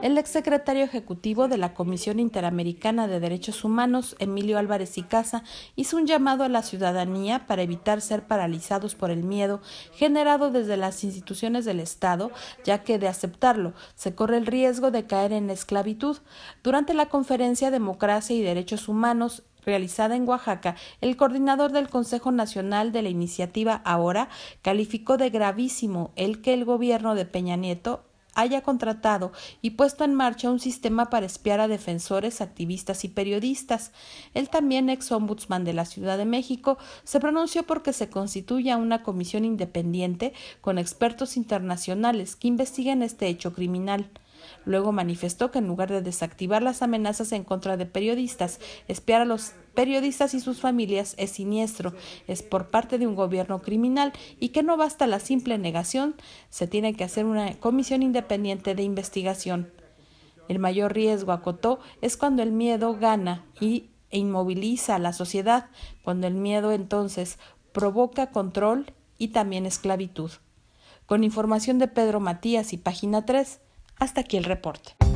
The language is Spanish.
El exsecretario ejecutivo de la Comisión Interamericana de Derechos Humanos, Emilio Álvarez y Casa, hizo un llamado a la ciudadanía para evitar ser paralizados por el miedo generado desde las instituciones del Estado, ya que de aceptarlo se corre el riesgo de caer en esclavitud. Durante la conferencia Democracia y Derechos Humanos, realizada en Oaxaca, el coordinador del Consejo Nacional de la iniciativa Ahora calificó de gravísimo el que el gobierno de Peña Nieto haya contratado y puesto en marcha un sistema para espiar a defensores, activistas y periodistas. Él también, ex ombudsman de la Ciudad de México, se pronunció porque se constituya una comisión independiente con expertos internacionales que investiguen este hecho criminal. Luego manifestó que en lugar de desactivar las amenazas en contra de periodistas, espiar a los periodistas y sus familias es siniestro, es por parte de un gobierno criminal y que no basta la simple negación, se tiene que hacer una comisión independiente de investigación. El mayor riesgo, acotó, es cuando el miedo gana y, e inmoviliza a la sociedad, cuando el miedo entonces provoca control y también esclavitud. Con información de Pedro Matías y página 3, hasta aquí el reporte.